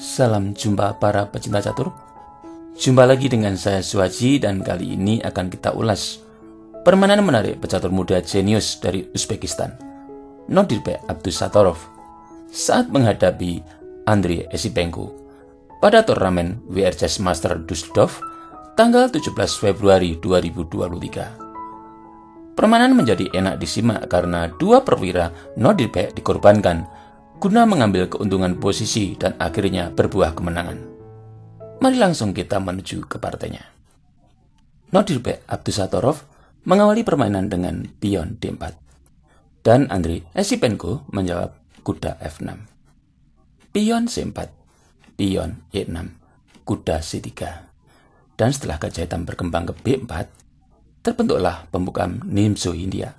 Salam jumpa para pecinta catur. Jumpa lagi dengan saya Suwaji dan kali ini akan kita ulas permainan menarik pecatur muda jenius dari Uzbekistan, Abdus Abdusatorov, saat menghadapi Andrei Esipenko pada turnamen WRC Master Düsseldorf tanggal 17 Februari 2023. Permainan menjadi enak disimak karena dua perwira Nodirbek dikorbankan guna mengambil keuntungan posisi dan akhirnya berbuah kemenangan. Mari langsung kita menuju ke partainya. Nodirbek Abdusatorov mengawali permainan dengan pion D4 dan Andri Esipenko menjawab kuda F6. Pion C4, pion E6, kuda C3. Dan setelah kejahatan berkembang ke B4, terbentuklah pembukaan Nimzo India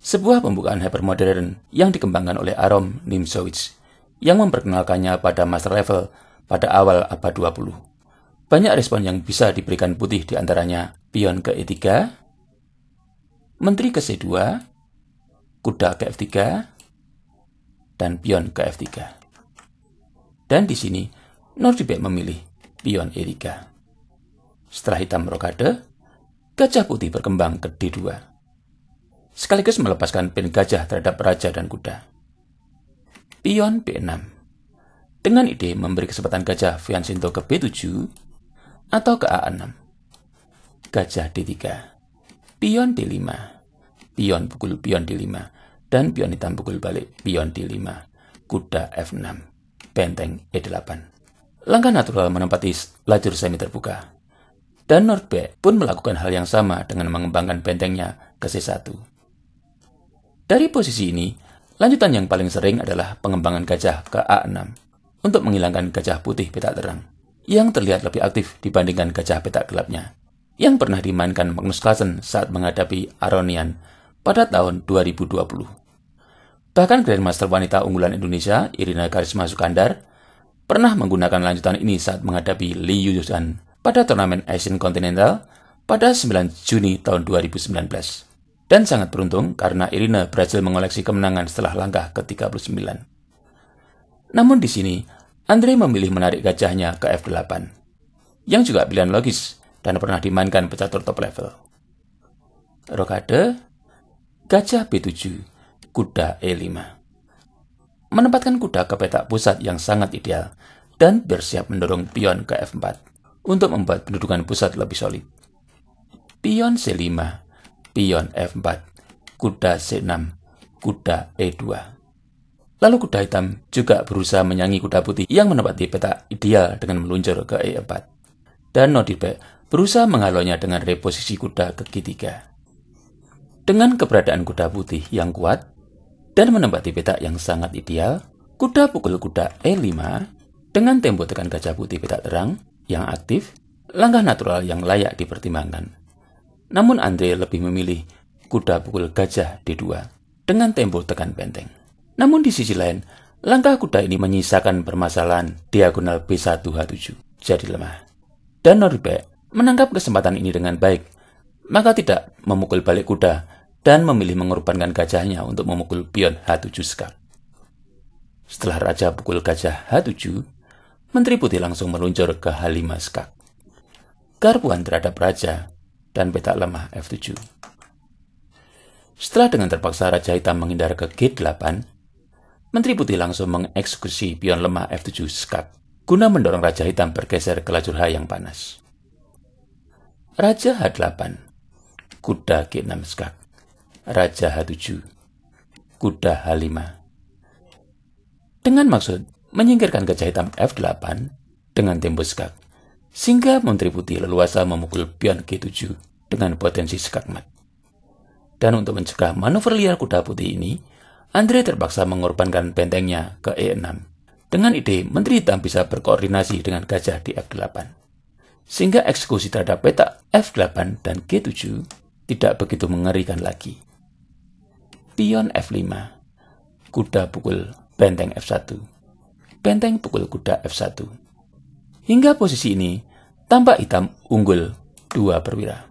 sebuah pembukaan hypermodern yang dikembangkan oleh Arom Nimzowitsch yang memperkenalkannya pada master level pada awal abad 20. Banyak respon yang bisa diberikan putih diantaranya pion ke E3, menteri ke C2, kuda ke F3, dan pion ke F3. Dan di sini, Nordibek memilih pion E3. Setelah hitam rokade, gajah putih berkembang ke D2 sekaligus melepaskan pin gajah terhadap raja dan kuda. Pion B6 dengan ide memberi kesempatan gajah Fiancinto ke B7 atau ke A6. Gajah D3, pion D5, pion pukul pion D5, dan pion hitam pukul balik pion D5, kuda F6, benteng E8. Langkah natural menempati lajur semi terbuka. Dan Nordbeck pun melakukan hal yang sama dengan mengembangkan bentengnya ke C1. Dari posisi ini, lanjutan yang paling sering adalah pengembangan gajah ke A6 untuk menghilangkan gajah putih petak terang yang terlihat lebih aktif dibandingkan gajah petak gelapnya yang pernah dimainkan Magnus Carlsen saat menghadapi Aronian pada tahun 2020. Bahkan Grandmaster wanita unggulan Indonesia, Irina Karisma Sukandar, pernah menggunakan lanjutan ini saat menghadapi Li Yuzhan pada turnamen Asian Continental pada 9 Juni tahun 2019. Dan sangat beruntung karena Irina berhasil mengoleksi kemenangan setelah langkah ke-39. Namun di sini, Andre memilih menarik gajahnya ke F8, yang juga pilihan logis dan pernah dimainkan pecatur top level. Rokade, gajah B7, kuda E5. Menempatkan kuda ke petak pusat yang sangat ideal dan bersiap mendorong pion ke F4 untuk membuat pendudukan pusat lebih solid. Pion C5 pion F4, kuda C6, kuda E2. Lalu kuda hitam juga berusaha menyangi kuda putih yang menempati peta ideal dengan meluncur ke E4. Dan Nodibe berusaha menghalonya dengan reposisi kuda ke G3. Dengan keberadaan kuda putih yang kuat dan menempati peta yang sangat ideal, kuda pukul kuda E5 dengan tembok tekan gajah putih peta terang yang aktif, langkah natural yang layak dipertimbangkan. Namun Andre lebih memilih kuda pukul gajah D2 dengan tempo tekan benteng. Namun di sisi lain, langkah kuda ini menyisakan permasalahan diagonal B1H7 jadi lemah. Dan Norbert menangkap kesempatan ini dengan baik, maka tidak memukul balik kuda dan memilih mengorbankan gajahnya untuk memukul pion H7 skak. Setelah raja pukul gajah H7, Menteri Putih langsung meluncur ke H5 skak. Garpuan terhadap raja dan petak lemah F7. Setelah dengan terpaksa Raja Hitam menghindar ke G8, Menteri Putih langsung mengeksekusi pion lemah F7 skak guna mendorong Raja Hitam bergeser ke lajur H yang panas. Raja H8, kuda G6 skak, Raja H7, kuda H5. Dengan maksud menyingkirkan gajah hitam F8 dengan tembus skak, sehingga Menteri Putih leluasa memukul pion G7 dengan potensi skakmat. Dan untuk mencegah manuver liar kuda putih ini, Andre terpaksa mengorbankan bentengnya ke E6 dengan ide Menteri Hitam bisa berkoordinasi dengan gajah di F8. Sehingga eksekusi terhadap peta F8 dan G7 tidak begitu mengerikan lagi. Pion F5, kuda pukul benteng F1, benteng pukul kuda F1. Hingga posisi ini, tampak hitam unggul dua perwira.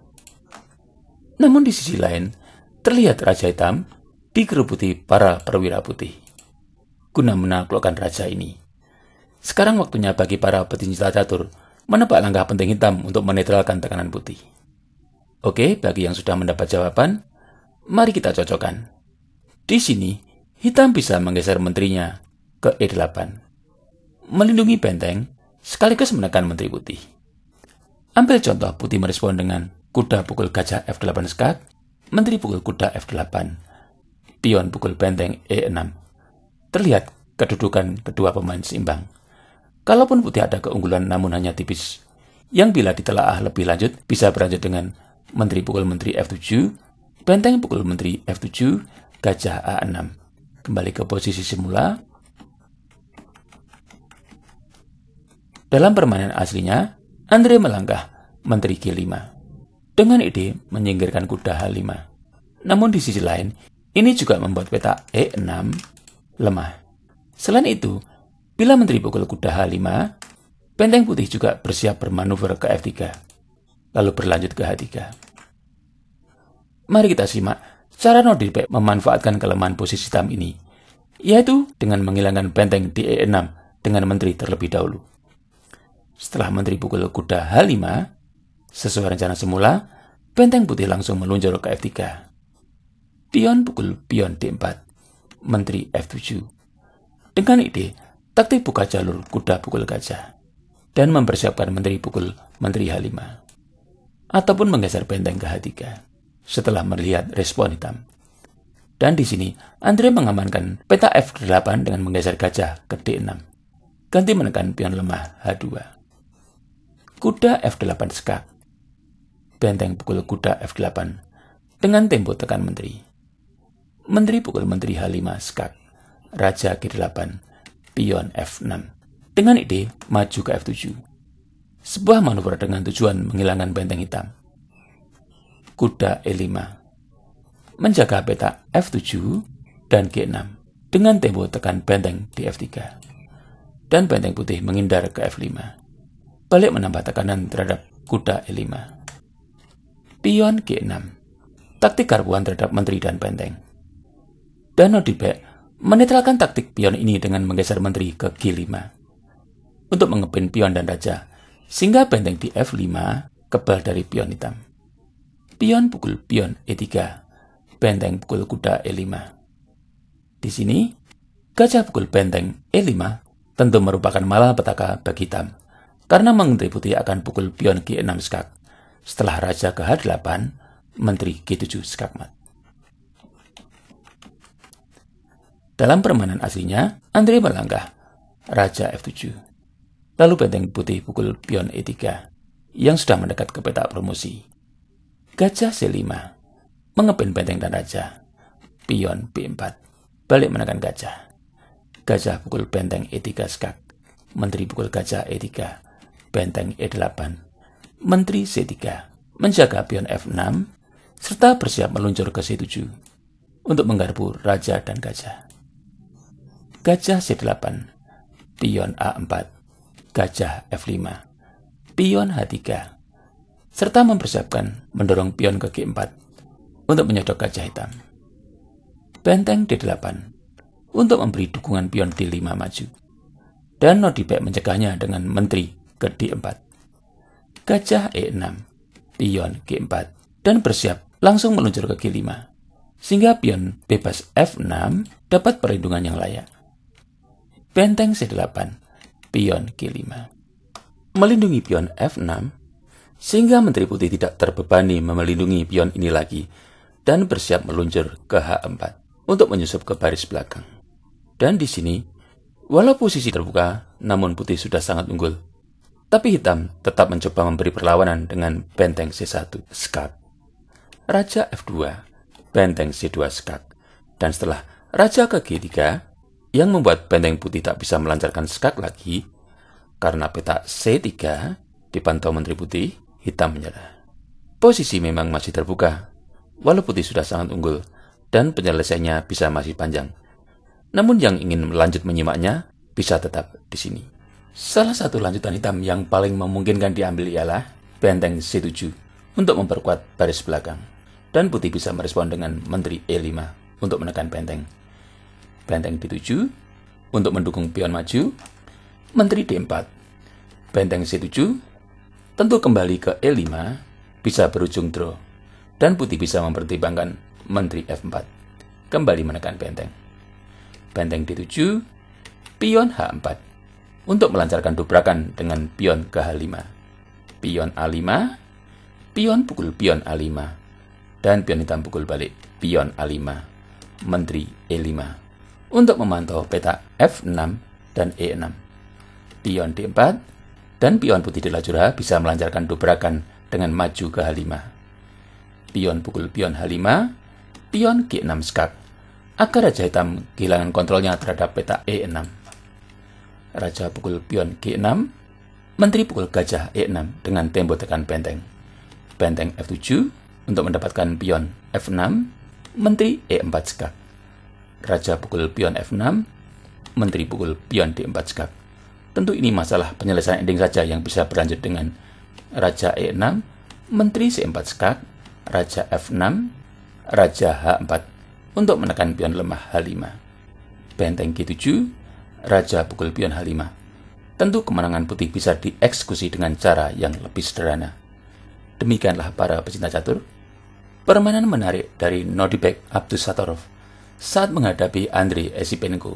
Namun di sisi lain, terlihat Raja Hitam dikerubuti para perwira putih. Guna menaklukkan raja ini. Sekarang waktunya bagi para petinju catur menebak langkah penting hitam untuk menetralkan tekanan putih. Oke, bagi yang sudah mendapat jawaban, mari kita cocokkan. Di sini, hitam bisa menggeser menterinya ke E8. Melindungi benteng sekaligus menekan menteri putih. Ambil contoh putih merespon dengan kuda pukul gajah F8 skat, menteri pukul kuda F8, pion pukul benteng E6. Terlihat kedudukan kedua pemain seimbang. Kalaupun putih ada keunggulan namun hanya tipis, yang bila ditelaah lebih lanjut bisa berlanjut dengan menteri pukul menteri F7, benteng pukul menteri F7, gajah A6. Kembali ke posisi semula. Dalam permainan aslinya, Andre melangkah menteri G5 dengan ide menyingkirkan kuda H5. Namun di sisi lain, ini juga membuat peta E6 lemah. Selain itu, bila menteri pukul kuda H5, benteng putih juga bersiap bermanuver ke F3, lalu berlanjut ke H3. Mari kita simak cara Nordirbeck memanfaatkan kelemahan posisi hitam ini, yaitu dengan menghilangkan benteng di E6 dengan menteri terlebih dahulu. Setelah menteri pukul kuda H5, Sesuai rencana semula, benteng putih langsung meluncur ke F3. Pion pukul pion D4, menteri F7. Dengan ide, taktik buka jalur kuda pukul gajah, dan mempersiapkan menteri pukul menteri H5. Ataupun menggeser benteng ke H3, setelah melihat respon hitam. Dan di sini, Andre mengamankan peta F8 dengan menggeser gajah ke D6. Ganti menekan pion lemah H2. Kuda F8 skak. Benteng pukul kuda F8 dengan tempo tekan menteri. Menteri pukul menteri H5 skak, Raja G8, pion F6. Dengan ide maju ke F7. Sebuah manuver dengan tujuan menghilangkan benteng hitam. Kuda E5. Menjaga peta F7 dan G6 dengan tempo tekan benteng di F3. Dan benteng putih menghindar ke F5. Balik menambah tekanan terhadap kuda E5. Pion G6. Taktik garbuan terhadap menteri dan benteng. Dano Dibek menetralkan taktik pion ini dengan menggeser menteri ke G5 untuk mengepin pion dan raja, sehingga benteng di F5 kebal dari pion hitam. Pion pukul pion E3, benteng pukul kuda E5. Di sini, gajah pukul benteng E5 tentu merupakan malah petaka bagi hitam, karena putih akan pukul pion G6 skak setelah Raja ke-8 Menteri G7 Skakmat. Dalam permainan aslinya, Andre melangkah, Raja F7, lalu benteng putih pukul pion E3 yang sudah mendekat ke peta promosi. Gajah C5, mengepin benteng dan raja, pion B4, balik menekan gajah. Gajah pukul benteng E3 skak, menteri pukul gajah E3, benteng E8, Menteri C3, menjaga pion F6, serta bersiap meluncur ke C7 untuk menggarpu raja dan gajah. Gajah C8, pion A4, gajah F5, pion H3, serta mempersiapkan mendorong pion ke G4 untuk menyodok gajah hitam. Benteng D8 untuk memberi dukungan pion D5 maju. Dan Nodibek mencegahnya dengan menteri ke D4 gajah E6, pion G4, dan bersiap langsung meluncur ke G5, sehingga pion bebas F6 dapat perlindungan yang layak. Benteng C8, pion G5. Melindungi pion F6, sehingga Menteri Putih tidak terbebani memelindungi pion ini lagi, dan bersiap meluncur ke H4 untuk menyusup ke baris belakang. Dan di sini, walau posisi terbuka, namun Putih sudah sangat unggul tapi hitam tetap mencoba memberi perlawanan dengan benteng C1 skak. Raja F2, benteng C2 skak. Dan setelah raja ke G3, yang membuat benteng putih tak bisa melancarkan skak lagi, karena peta C3 dipantau Menteri Putih, hitam menyerah. Posisi memang masih terbuka, walau putih sudah sangat unggul, dan penyelesaiannya bisa masih panjang. Namun yang ingin melanjut menyimaknya bisa tetap di sini. Salah satu lanjutan hitam yang paling memungkinkan diambil ialah benteng C7 untuk memperkuat baris belakang. Dan putih bisa merespon dengan menteri E5 untuk menekan benteng. Benteng D7 untuk mendukung pion maju. Menteri D4. Benteng C7 tentu kembali ke E5 bisa berujung draw. Dan putih bisa mempertimbangkan menteri F4. Kembali menekan benteng. Benteng D7, pion H4 untuk melancarkan dobrakan dengan pion ke H5. Pion A5, pion pukul pion A5, dan pion hitam pukul balik pion A5, menteri E5, untuk memantau peta F6 dan E6. Pion D4 dan pion putih di lajur H bisa melancarkan dobrakan dengan maju ke H5. Pion pukul pion H5, pion G6 skak, agar raja hitam kehilangan kontrolnya terhadap peta E6. Raja pukul pion G6, Menteri pukul gajah E6 dengan tempo tekan benteng. Benteng F7 untuk mendapatkan pion F6, Menteri E4 skak. Raja pukul pion F6, Menteri pukul pion D4 skak. Tentu ini masalah penyelesaian ending saja yang bisa berlanjut dengan Raja E6, Menteri C4 skak, Raja F6, Raja H4 untuk menekan pion lemah H5. Benteng G7 Raja pukul pion h Tentu kemenangan putih bisa dieksekusi dengan cara yang lebih sederhana. Demikianlah para pecinta catur. Permainan menarik dari Nodibek Satorov saat menghadapi Andrei Esipenko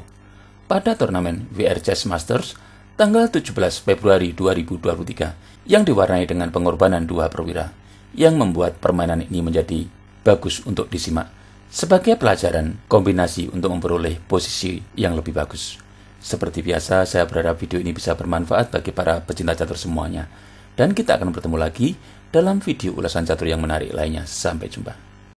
pada turnamen VR Chess Masters tanggal 17 Februari 2023 yang diwarnai dengan pengorbanan dua perwira yang membuat permainan ini menjadi bagus untuk disimak sebagai pelajaran kombinasi untuk memperoleh posisi yang lebih bagus. Seperti biasa, saya berharap video ini bisa bermanfaat bagi para pecinta catur semuanya. Dan kita akan bertemu lagi dalam video ulasan catur yang menarik lainnya. Sampai jumpa.